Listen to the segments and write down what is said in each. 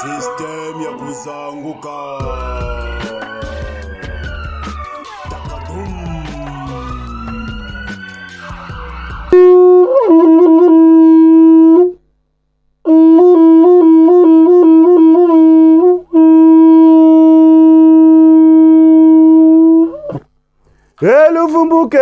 System ya kuzanguka eluvumbuke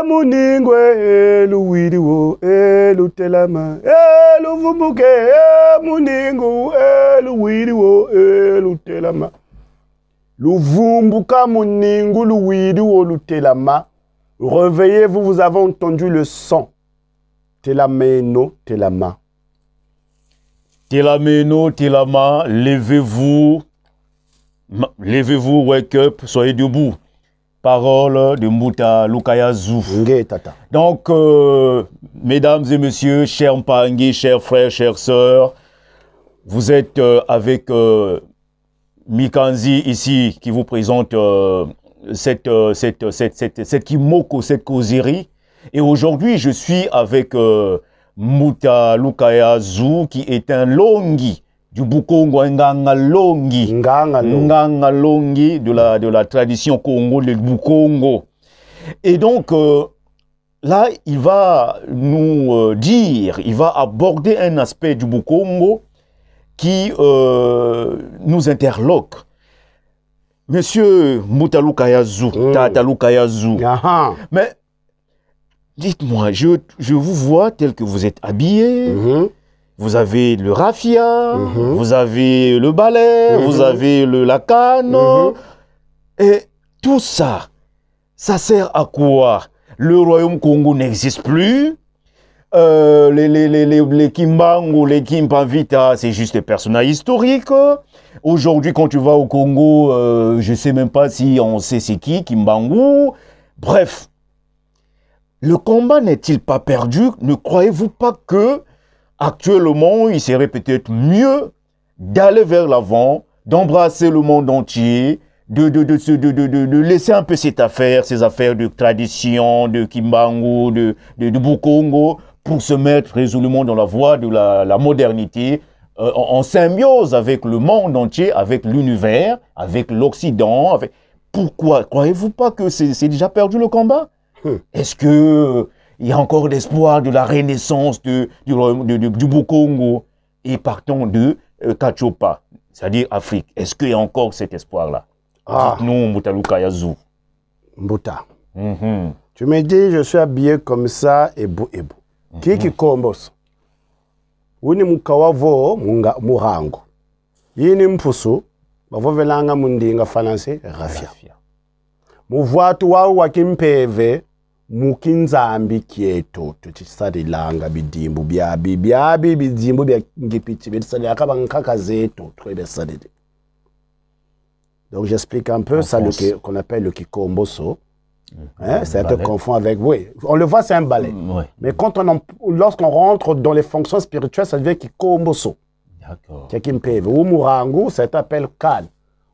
emuningwe eluwiliwo elutelama elu widiwo, eluwiliwo elutelama luvumbuka muningu luwiliwo lutelama Réveillez-vous, vous avez entendu le son. Telameno, telama. Telameno, telama, levez-vous. Levez-vous, wake up, soyez debout parole de Mouta Lukayazu. Donc, euh, mesdames et messieurs, chers Mpangi, chers frères, chères sœurs, vous êtes euh, avec euh, Mikanzi ici qui vous présente cette, cette, cette, cette, Kimoko, cette causerie. Et aujourd'hui, je suis avec Mouta Lukayazu qui est un longi du Bukongo Nganga Longi. Nganga Longi. Nganga Longi, de la, de la tradition Congo, le bukongo. Et donc, euh, là, il va nous euh, dire, il va aborder un aspect du Bukongo qui euh, nous interloque. Monsieur Mutalukayazu, mmh. Oh. Ah, ah. mais dites-moi, je, je, vous vois tel que vous êtes habillé, mm-hmm vous avez le raffia, mhm. vous avez le balai, mhm. vous avez le Lacano, mhm. Et tout ça, ça sert à quoi Le royaume Congo n'existe plus. Euh, les, les, les, les, Kimbango, les Kimpavita, c'est juste des personnages historiques. Aujourd'hui, quand tu vas au Congo, euh, je ne sais même pas si on sait c'est qui, Kimbangu. Bref, le combat n'est-il pas perdu Ne croyez-vous pas que Actuellement, il serait peut-être mieux d'aller vers l'avant, d'embrasser le monde entier, de, de, de, laisser un peu cette affaire, ces affaires de tradition, de Kimbango, de, de, Bukongo, pour se mettre résolument dans la voie de la, modernité, euh, en, symbiose avec le monde entier, avec l'univers, avec l'Occident. Avec... Pourquoi Croyez-vous pas que c'est déjà perdu le combat hum. Est-ce que il y a encore l'espoir de la renaissance de, du, du du du Bukongo. Et partons de euh, Kachopa, c'est-à-dire Afrique. Est-ce qu'il y a encore cet espoir-là ah. Dites-nous, Mbutaluka Yazou. Mbuta. Mm Tu me dis, je suis habillé comme ça, et beau, et beau. Qui qui mhm. kombos Uni mukawavo munga muhango. Yini mpusu, velanga mundinga falanse rafia. Rafia. Muvwatu wao wakimpeve, donc j'explique un peu ça qu'on appelle le kikomboso mm-hmm. Hein, ça te confond avec. Oui, on le voit, c'est un ballet. Mm, Mais quand on lorsqu'on rentre dans les fonctions spirituelles, ça devient kikomboso. D'accord. Ou murangu, ça t'appelle kan.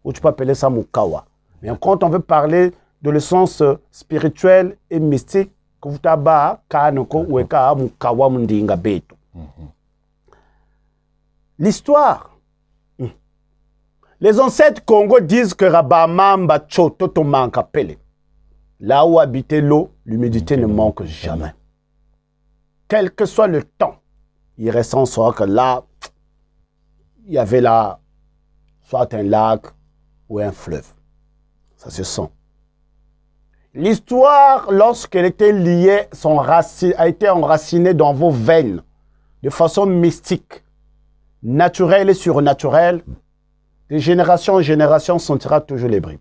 Ou tu peux appeler ça mukawa. Mais quand on veut parler le sens euh, spirituel et mystique que weka mhm. l'histoire hmm. les ancêtres Congo disent que Rabamamba Choto là où habitait l'eau, l'humidité ne manque jamais. Quel que soit le temps, il en soit que là, il y avait là soit un lac ou un fleuve. Ça se sent. L'histoire, lorsqu'elle était liée, a été enracinée dans vos veines de façon mystique, naturelle et surnaturelle. De génération en génération, sentira toujours les bris.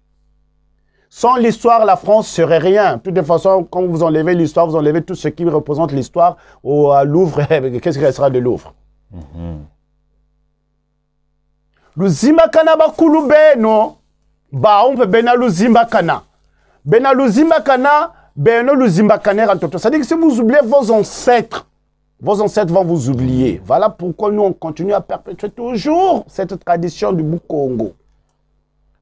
Sans l'histoire, la France serait rien. De toute façon, quand vous enlevez l'histoire, vous enlevez tout ce qui représente l'histoire au à Louvre. Qu'est-ce qui restera de Louvre mm-hmm bena c'est-à-dire que si vous oubliez vos ancêtres vos ancêtres vont vous oublier voilà pourquoi nous on continue à perpétuer toujours cette tradition du Congo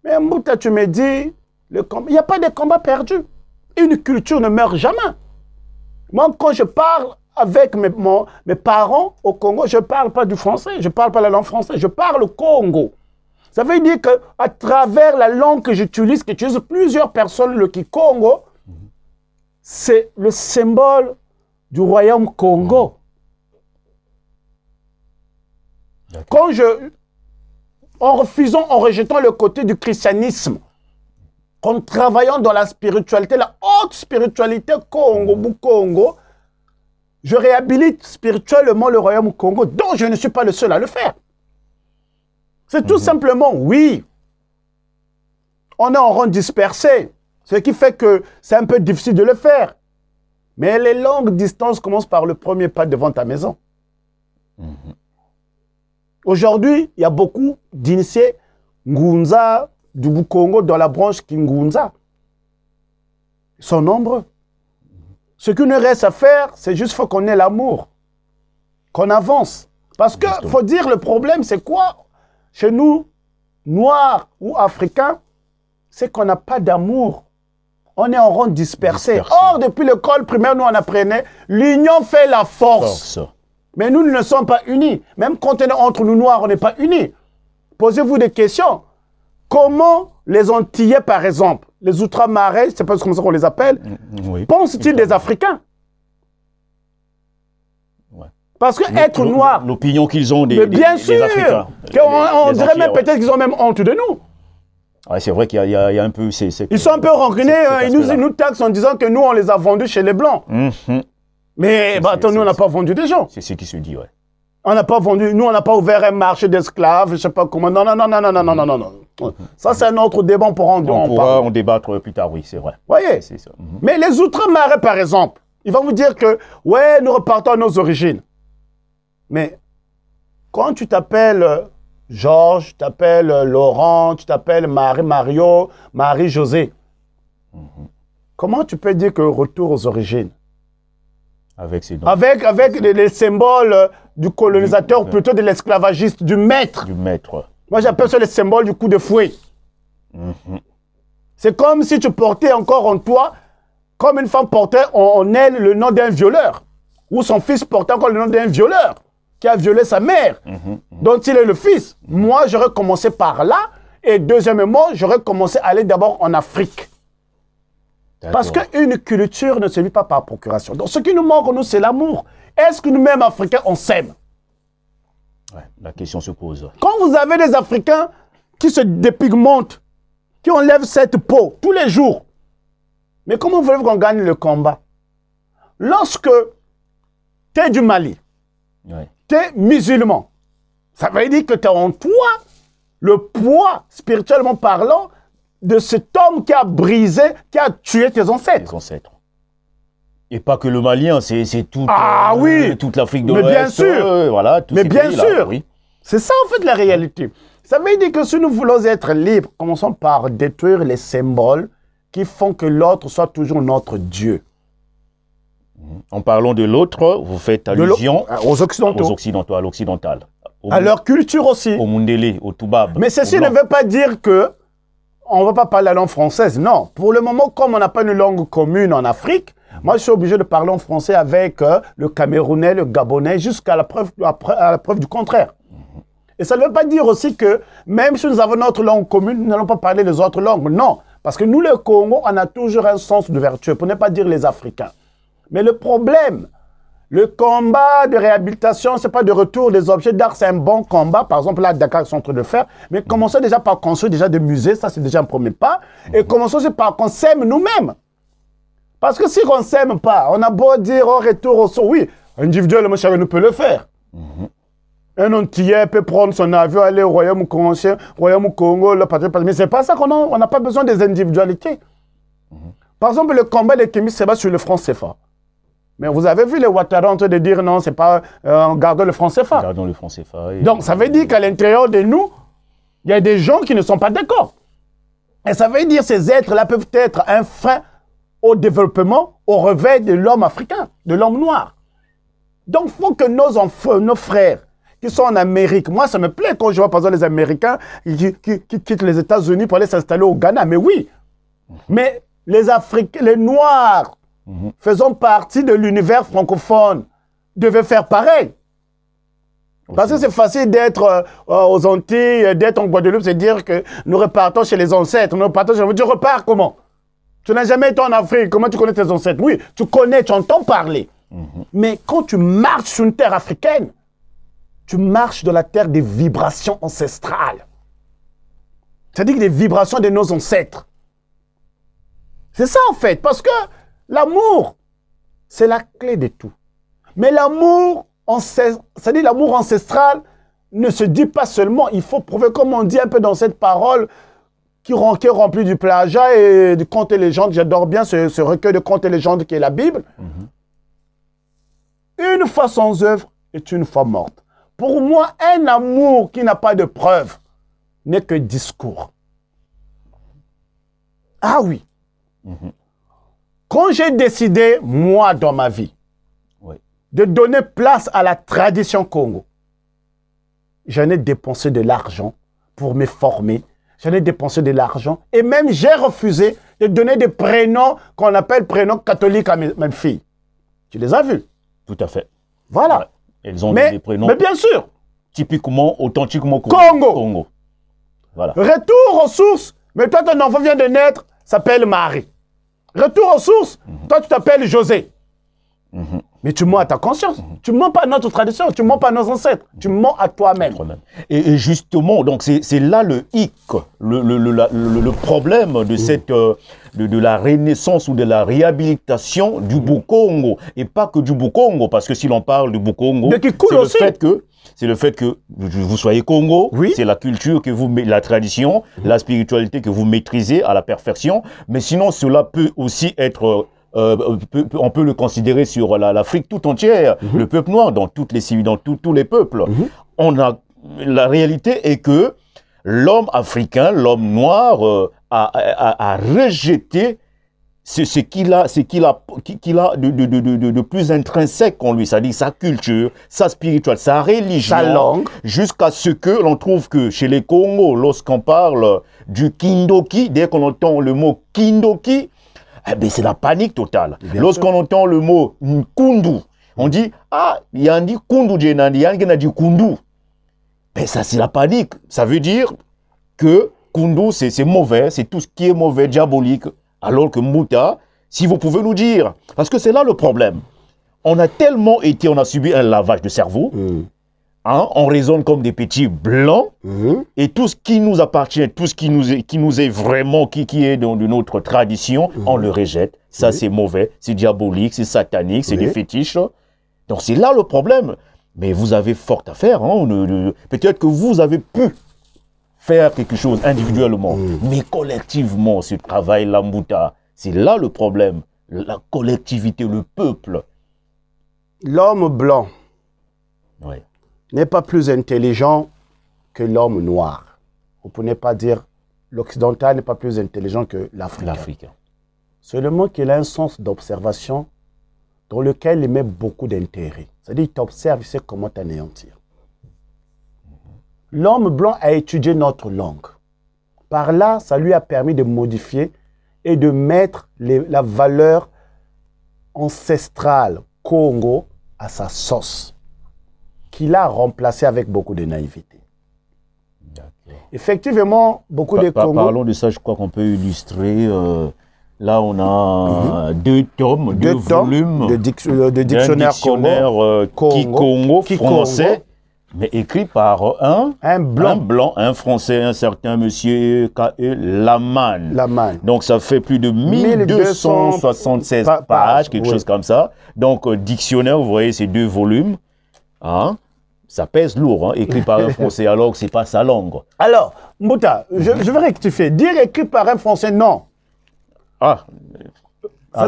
mais Mouta tu me dis il n'y a pas de combat perdu une culture ne meurt jamais moi quand je parle avec mes, mes parents au Congo, je ne parle pas du français, je ne parle pas la langue française, je parle au Congo. Ça veut dire qu'à travers la langue que j'utilise, que plusieurs personnes, le Kikongo, c'est le symbole du royaume Congo. Quand je, en refusant, en rejetant le côté du christianisme, en travaillant dans la spiritualité, la haute spiritualité Congo, mm Congo, je réhabilite spirituellement le royaume Congo, dont je ne suis pas le seul à le faire. C'est tout mhm. simplement oui. On est en rang dispersé, ce qui fait que c'est un peu difficile de le faire. Mais les longues distances commencent par le premier pas devant ta maison. Mhm. Aujourd'hui, il y a beaucoup d'initiés Ngunza du Bukongo dans la branche Kingunza. Ils sont nombreux. Ce qu'il nous reste à faire, c'est juste faut qu'on ait l'amour, qu'on avance. Parce que faut dire le problème, c'est quoi chez nous, noirs ou africains, c'est qu'on n'a pas d'amour. On est en rond dispersé. Or, depuis l'école primaire, nous on apprenait, l'union fait la force. Mais nous, ne sommes pas unis. Même quand on est entre nous noirs, on n'est pas unis. Posez-vous des questions. Comment les Antillais, par exemple, les Outramarais, je ne sais pas comment ça qu'on les appelle, pensent-ils des Africains parce que être noir. L'opinion qu'ils ont des, bien sûr, On, dirait même peut-être qu'ils ont même honte de nous. c'est vrai qu'il y, a un peu. ils sont un peu rancunés. Euh, ils, nous, taxent en disant que nous, on les a vendus chez les Blancs. Mhm. Mais bah, attends, nous, on n'a pas vendu des gens. C'est ce qui se dit, ouais. On n'a pas vendu, nous, on n'a pas ouvert un marché d'esclaves, je ne sais pas comment. Non, non, non, non, non, non, non, non, mhm. Ça, c'est un autre débat, on pourra en, on débattre plus tard, oui, c'est vrai. voyez mhm. Mais les outre par exemple, ils vont vous dire que, ouais, nous repartons à nos origines. Mais quand tu t'appelles euh, Georges, tu t'appelles euh, Laurent, tu t'appelles Marie-Mario, Marie-José, comment tu peux dire que retour aux origines avec, ces avec, avec les, symboles euh, du colonisateur, plutôt de l'esclavagiste, du maître. Du maître. Moi, j'appelle ça les symboles du coup de fouet. Mhm. C'est comme si tu portais encore en toi, comme une femme portait en elle le nom d'un violeur, ou son fils portait encore le nom d'un violeur qui a violé sa mère, mhm, mhm. dont il est le fils. Mhm. Moi, j'aurais commencé par là. Et deuxièmement, j'aurais commencé à aller d'abord en Afrique. Parce qu'une culture ne se vit pas par procuration. Donc, ce qui nous manque, nous, c'est l'amour. Est-ce que nous-mêmes, Africains, on s'aime La question se pose. Quand vous avez des Africains qui se dépigmentent, qui enlèvent cette peau tous les jours, mais comment voulez-vous qu'on gagne le combat Lorsque tu es du Mali, musulman. Ça veut dire que tu as en toi le poids, spirituellement parlant, de cet homme qui a brisé, qui a tué tes ancêtres. Et pas que le Malien, hein, c'est toute, ah, euh, toute l'Afrique de Mais bien sûr. Euh, voilà, Mais bien sûr. Oui. C'est ça en fait la réalité. Ça veut dire que si nous voulons être libres, commençons par détruire les symboles qui font que l'autre soit toujours notre Dieu. En parlant de l'autre, vous faites allusion ah, aux Occidentaux. Aux Occidentaux, à l'Occidental. leur culture aussi. Au Mundele, au Toubab. Mais ceci ne veut pas dire que on ne va pas parler la langue française. Non. Pour le moment, comme on n'a pas une langue commune en Afrique, moi, je suis obligé de parler en français avec euh, le Camerounais, le Gabonais, jusqu'à la preuve, la preuve du contraire. Et ça ne veut pas dire aussi que même si nous avons notre langue commune, nous n'allons pas parler les autres langues. Non, parce que nous, le Congo, on a toujours un sens de vertu, pour ne pas dire les Africains. Mais le problème, le combat de réhabilitation, c'est pas de retour des objets d'art, c'est un bon combat. Par exemple, là, Dakar, ils sont en train de faire. Mais mm. commençons déjà par construire déjà des musées, ça c'est déjà un premier pas. Et mm. commençons aussi par qu'on sème nous-mêmes. Parce que si on ne s'aime pas, on a beau dire au retour au son, oui, individuellement, chacun nous peut le faire. Mm-hmm. Un entier peut prendre son avion, aller au Royaume Congolais, Royaume Congo, le patrie, mais c'est pas ça qu'on a, on n'a pas besoin des individualités. Mm-hmm. Par exemple, le combat des Kémy c'est pas sur le franc CFA. Mais vous avez vu les Ouattara en train de dire non, c'est pas en euh, gardant le franc CFA. Gardons le Donc ça veut dire qu'à l'intérieur de nous, il y a des gens qui ne sont pas d'accord. Et ça veut dire ces êtres-là peuvent être un frein au développement, au réveil de l'homme africain, de l'homme noir. Donc il faut que nos enfants, nos frères, qui sont en Amérique. Moi, ça me plaît quand je vois, par exemple, les Américains qui, qui quittent les États-Unis pour aller s'installer au Ghana. Mais oui. Mais les Africains, les Noirs Mhm. faisant partie de l'univers francophone. Devait faire pareil. Parce que c'est facile d'être euh, euh, aux Antilles, euh, d'être en Guadeloupe, c'est dire que nous repartons chez les ancêtres, nous repartons chez... Tu repars comment Tu n'as jamais été en Afrique, comment tu connais tes ancêtres Oui, tu connais, tu entends parler. Mhm. Mais quand tu marches sur une terre africaine, tu marches dans la terre des vibrations ancestrales. C'est-à-dire des vibrations de nos ancêtres. C'est ça en fait, parce que L'amour, c'est la clé de tout. Mais l'amour, c'est-à-dire l'amour ancestral, ne se dit pas seulement, il faut prouver, comme on dit un peu dans cette parole, qui est remplie du plagiat et du conte et légende. J'adore bien ce, recueil de conte et légendes qui est la Bible. Mm-hmm. Une fois sans œuvre est une fois morte. Pour moi, un amour qui n'a pas de preuve n'est que discours. Ah oui. Mm-hmm. Quand j'ai décidé, moi, dans ma vie, de donner place à la tradition Congo, j'en ai dépensé de l'argent pour me former. J'en ai dépensé de l'argent. Et même, j'ai refusé de donner des prénoms qu'on appelle prénoms catholiques à mes, filles. Tu les as vus Tout à fait. Voilà. Elles ont des prénoms. Mais bien sûr. Typiquement, authentiquement Congo. Congo. Voilà. Retour aux sources. Mais toi, ton enfant vient de naître, s'appelle Marie. Retour aux sources. Mhm. Toi, tu t'appelles José. Mhm. Mais tu mens à ta conscience. Tu mens pas à notre tradition. Tu mens pas à nos ancêtres. Tu mens à toi-même. Et, justement, donc c'est là le hic, le, le, problème de mm. cette euh, de, la renaissance ou de la réhabilitation du mm. Bukongo et pas que du Bukongo, parce que si l'on parle du Bukongo, c'est le fait que c'est le fait que vous soyez Congo, c'est la culture que vous, la tradition, mm. la spiritualité que vous maîtrisez à la perfection, mais sinon cela peut aussi être euh, euh, on peut le considérer sur l'Afrique tout entière, mhm. le peuple noir dans toutes les dans tous les peuples. Mhm. On a la réalité est que l'homme africain, l'homme noir euh, a, rejeté ce, qu'il a, ce qu'il a, de, plus intrinsèque en lui, c'est-à-dire sa culture, sa spiritualité, sa religion, langue, jusqu'à ce que l'on trouve que chez les Congos, lorsqu'on parle du kindoki, dès qu'on entend le mot kindoki, eh ben, c'est la panique totale. Lorsqu'on entend le mot Nkundu, on dit, ah, il y a un dit Kundu, il y a un dit Kundu. Ben, ça, c'est la panique. Ça veut dire que Kundu, c'est mauvais, c'est tout ce qui est mauvais, diabolique. Alors que Mouta, si vous pouvez nous dire, parce que c'est là le problème. On a tellement été, on a subi un lavage de cerveau, hmm. Hein, on raisonne comme des petits blancs mhm. et tout ce qui nous appartient, tout ce qui nous est, qui nous est vraiment, qui, qui est dans une notre tradition, mhm. on le rejette. Ça, c'est mauvais, c'est diabolique, c'est satanique, c'est des fétiches. Donc, c'est là le problème. Mais vous avez fort à faire. Hein, peut-être que vous avez pu faire quelque chose individuellement, mhm. mais collectivement, ce travail Lambouta, c'est là le problème. La collectivité, le peuple. L'homme blanc. Ouais n'est pas plus intelligent que l'homme noir. Vous ne pouvez pas dire l'occidental n'est pas plus intelligent que l'africain. Seulement qu'il a un sens d'observation dans lequel il met beaucoup d'intérêt. C'est-à-dire, qu'il t'observe, il sait comment t'anéantir. L'homme blanc a étudié notre langue. Par là, ça lui a permis de modifier et de mettre la valeur ancestrale Congo à sa sauce qu'il a remplacé avec beaucoup de naïveté. Effectivement, beaucoup de Congo... Parlons de ça, je crois qu'on peut illustrer... Euh, là, on a mhm. deux tomes, deux, volumes de, euh, dictionnaire, Congo, euh, qui français, mais écrit par un, un, blanc. un français, un certain monsieur K.E. Laman. Donc ça fait plus de 1276 pages, quelque chose comme ça. Donc dictionnaire, vous voyez, c'est deux volumes. Hein? ça pèse lourd, hein. écrit par un Français, alors que ce n'est pas sa langue. Alors, Mbouta, je, je vais rectifier. Dire écrit par un Français, non. Ah, ah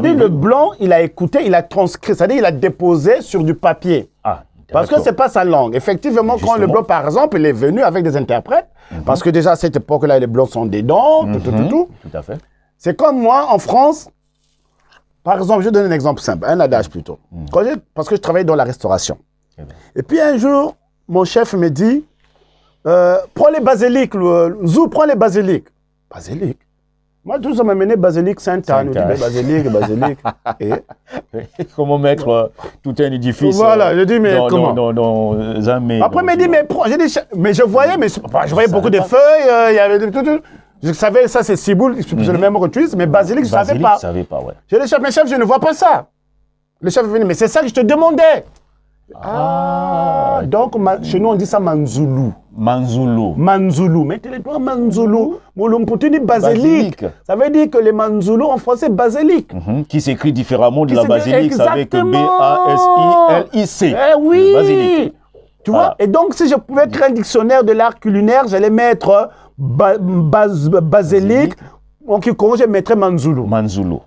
c'est-à-dire, le blanc, il a écouté, il a transcrit, Ça à dire il a déposé sur du papier. Ah, parce que c'est pas sa langue. Effectivement, quand le blanc, par exemple, il est venu avec des interprètes, mhm. parce que déjà, à cette époque-là, les blancs sont des dents tout, mhm. tout, tout. Tout à fait. C'est comme moi, en France, par exemple, je donne un exemple simple, un adage plutôt. Mhm. parce que je travaille dans la restauration. Et puis un jour, mon chef me dit, euh, prends les basiliques, Zou, prends les basiliques. Baséliques ?» moi, tout ça m'a mené basilique saint anne Sainte basilique, basilique. Et... Comment mettre euh, tout un édifice Voilà, euh, je dis, mais comment Non, non, non. mais, Après, il me dit, mais, je voyais, mais je voyais beaucoup de feuilles, il y avait tout, tout. Je savais, ça c'est ciboule, c'est mm le mhm. même dis, mais basilique, je ne savais pas. Je savais pas, ouais. Je dis, chef, mais chef, je ne vois pas ça. Le chef est venu, mais c'est ça que je te demandais. Ah, donc chez nous on dit ça manzulu. Manzulu. Manzulu. Mettez-les-toi manzulu. Molomputu dit basilique. Ça veut dire que les manzulu en français basilique. Mhm. Qui s'écrit différemment de la basilic avec B-A-S-I-L-I-C. Eh oui. Tu vois ah. Et donc si je pouvais créer un dictionnaire de l'art culinaire, j'allais mettre euh, basilique. bas, en basilic. Donc, je mettrais manzulu. Manzulu.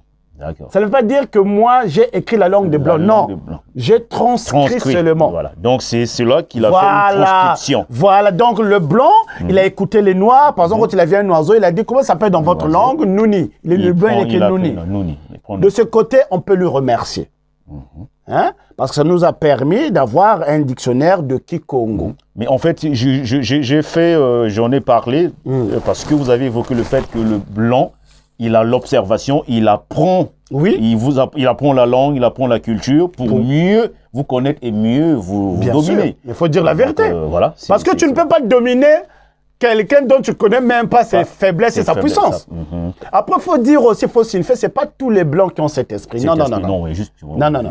Ça ne veut pas dire que moi, j'ai écrit la langue des Blancs. non, j'ai transcrit, seulement. Voilà. Donc, c'est là qu'il a fait une transcription. Voilà. Donc, le Blanc, mhm. il a écouté les Noirs. Par exemple, mhm. quand il a vu un oiseau, il a dit, comment ça s'appelle dans votre langue Nouni. Le, le Blanc, il écrit Nouni. De ce côté, on peut lui remercier. Mhm. Hein? Parce que ça nous a permis d'avoir un dictionnaire de Kikongo. Mais en fait, j'ai fait, euh, j'en ai parlé, euh, parce que vous avez évoqué le fait que le blanc il a l'observation, il apprend. Oui. Il, vous il apprend la langue, il apprend la culture pour mieux vous connaître et mieux vous, dominer. Il faut dire la vérité. Euh, voilà. Parce que tu ne peux pas te dominer quelqu'un dont tu connais même pas ses faiblesses et sa puissance. Mhm. Après, il faut dire aussi, faut fait, c'est pas tous les blancs qui ont cet esprit. Non, non, non, non. Non, non,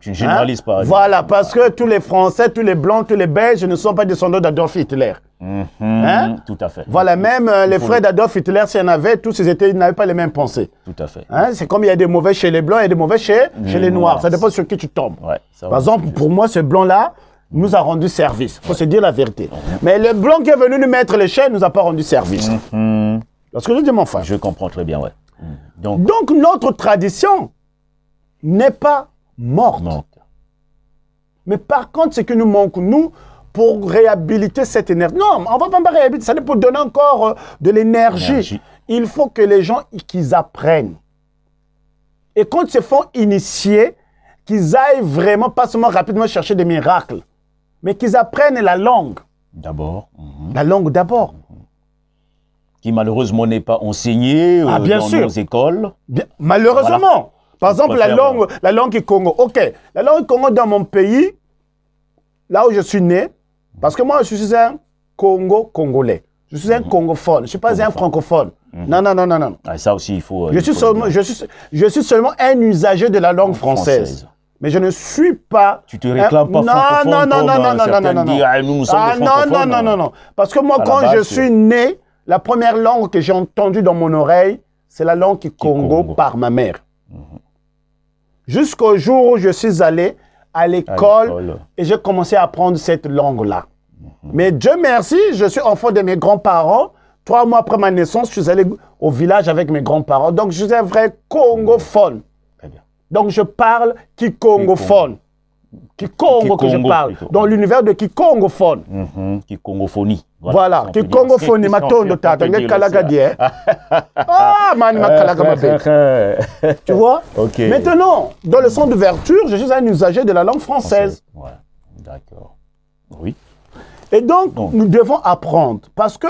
tu ne généralises hein? pas. Voilà, parce que tous les Français, tous les blancs, tous les Belges ne sont pas descendants d'Adolf Hitler. Mhm, hein? Tout à fait. Voilà, même euh, les frères d'Adolf Hitler, s'il y en avait, tous ils n'avaient pas les mêmes pensées. Tout à fait. Hein? C'est comme il y a des mauvais chez les blancs et des mauvais chez, les chez les noirs. Ça dépend sur qui tu tombes. Par exemple, pour moi, ce blanc-là, nous a rendu service. faut se dire la vérité. Mais le blanc qui est venu nous mettre les chaînes nous a pas rendu service. Lorsque mm-hmm. que je dis, mon frère. Je comprends très bien, ouais. Mm. Donc, notre tradition n'est pas morte. Mais par contre, ce que nous manquons, nous, pour réhabiliter cette énergie. Non, on ne va pas réhabiliter, ça pour donner encore euh, de l'énergie. Il faut que les gens, qu'ils apprennent. Et quand ils se font initier, qu'ils aillent vraiment, pas seulement rapidement chercher des miracles mais qu'ils apprennent la langue. D'abord. Mhm. La langue d'abord. Mhm. Qui malheureusement n'est pas enseignée ah, euh, dans nos écoles. malheureusement. Par exemple, la langue, la langue Congo. Ok, la langue Congo dans mon pays, là où je suis né, parce que moi je suis un Congo-Congolais. Je suis un mhm. Congophone, je ne suis pas un francophone. Non, non, non, non. non. Ah, ça aussi, il faut... Euh, je, suis seulement, je, suis, seulement un usager de la langue française. Mais je ne suis pas. Tu te réclames pas non, francophone non, non, comme non, non, certains non, non, disent, ah, nous, nous sommes ah, des francophones. Non, non, non, non, non. Parce que moi, quand je suis né, la première langue que j'ai entendue dans mon oreille, c'est la langue qui Congo, par ma mère. Mhm. Jusqu'au jour où je suis allé à l'école et j'ai commencé à apprendre cette langue-là. Mhm. Mais Dieu merci, je suis enfant de mes grands-parents. Trois mois après ma naissance, je suis allé au village avec mes grands-parents. Donc, je suis un vrai congophone. Donc je parle qui Kikongo, que je parle. Dans l'univers de kikongophone. Mhm, kikongophonie. Voilà, kikongophonie, matondo tata, une Ah, Tu vois Maintenant, dans le son d'ouverture, je suis un usager de la langue française. d'accord. Oui. Et donc, nous devons apprendre. Parce que,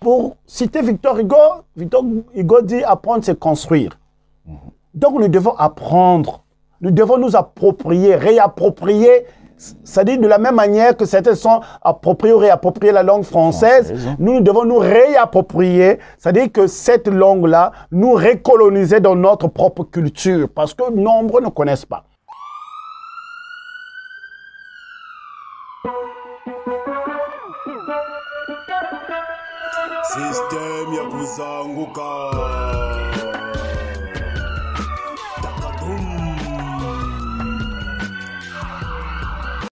pour citer Victor Hugo, Victor Hugo dit apprendre, c'est construire. Donc nous devons apprendre, nous devons nous approprier, réapproprier, c'est-à-dire de la même manière que certains sont appropriés ou réappropriés la langue française, nous, devons nous réapproprier, c'est-à-dire que cette langue-là, nous récoloniser dans notre propre culture, parce que nombre ne connaissent pas.